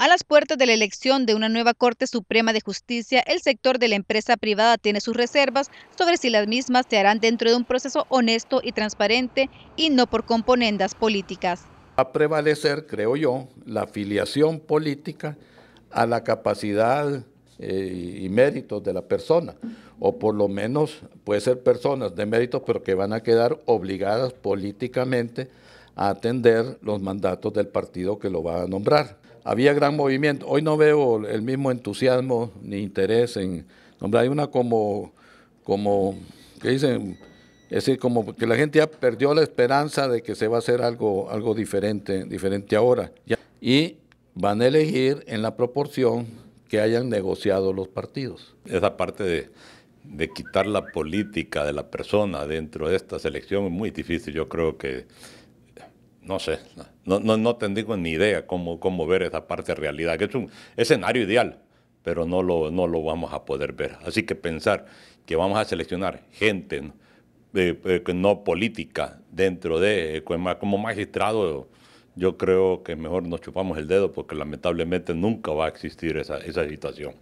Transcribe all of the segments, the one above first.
A las puertas de la elección de una nueva Corte Suprema de Justicia, el sector de la empresa privada tiene sus reservas sobre si las mismas se harán dentro de un proceso honesto y transparente y no por componendas políticas. Va a prevalecer, creo yo, la afiliación política a la capacidad eh, y méritos de la persona, o por lo menos puede ser personas de méritos, pero que van a quedar obligadas políticamente a atender los mandatos del partido que lo va a nombrar había gran movimiento. Hoy no veo el mismo entusiasmo ni interés en... Hombre, hay una como, como, que dicen? Es decir, como que la gente ya perdió la esperanza de que se va a hacer algo, algo diferente, diferente ahora. Y van a elegir en la proporción que hayan negociado los partidos. Esa parte de, de quitar la política de la persona dentro de esta selección es muy difícil. Yo creo que, no sé, no, no, no tengo ni idea cómo, cómo ver esa parte de realidad, que es un escenario ideal, pero no lo, no lo vamos a poder ver. Así que pensar que vamos a seleccionar gente eh, eh, no política dentro de, eh, como magistrado, yo creo que mejor nos chupamos el dedo porque lamentablemente nunca va a existir esa, esa situación.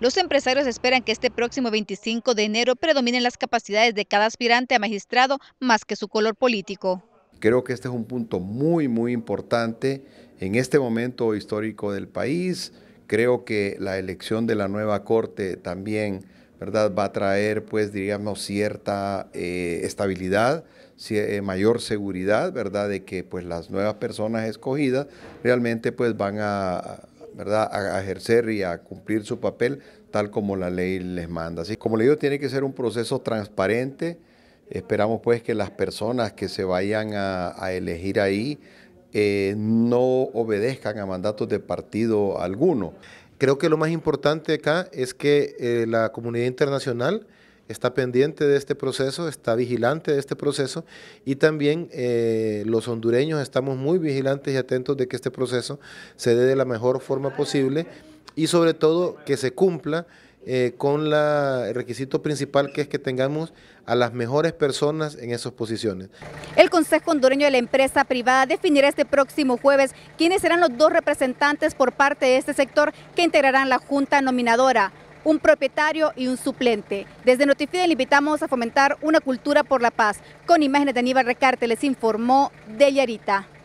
Los empresarios esperan que este próximo 25 de enero predominen las capacidades de cada aspirante a magistrado más que su color político. Creo que este es un punto muy, muy importante en este momento histórico del país. Creo que la elección de la nueva Corte también ¿verdad? va a traer, pues, diríamos, cierta eh, estabilidad, eh, mayor seguridad, ¿verdad?, de que pues, las nuevas personas escogidas realmente pues, van a, ¿verdad? a ejercer y a cumplir su papel tal como la ley les manda. como le digo, tiene que ser un proceso transparente, Esperamos pues que las personas que se vayan a, elegir ahí eh, no obedezcan a mandatos de partido alguno. Creo que lo más importante acá es que eh, la comunidad internacional está pendiente de este proceso, está vigilante de este proceso y también eh, los hondureños estamos muy vigilantes y atentos de que este proceso se dé de la mejor forma posible y sobre todo que se cumpla eh, con el requisito principal que es que tengamos a las mejores personas en esas posiciones. El Consejo Hondureño de la Empresa Privada definirá este próximo jueves quiénes serán los dos representantes por parte de este sector que integrarán la Junta Nominadora un propietario y un suplente. Desde Notifide le invitamos a fomentar una cultura por la paz. Con imágenes de Aníbal Recarte les informó de Yarita.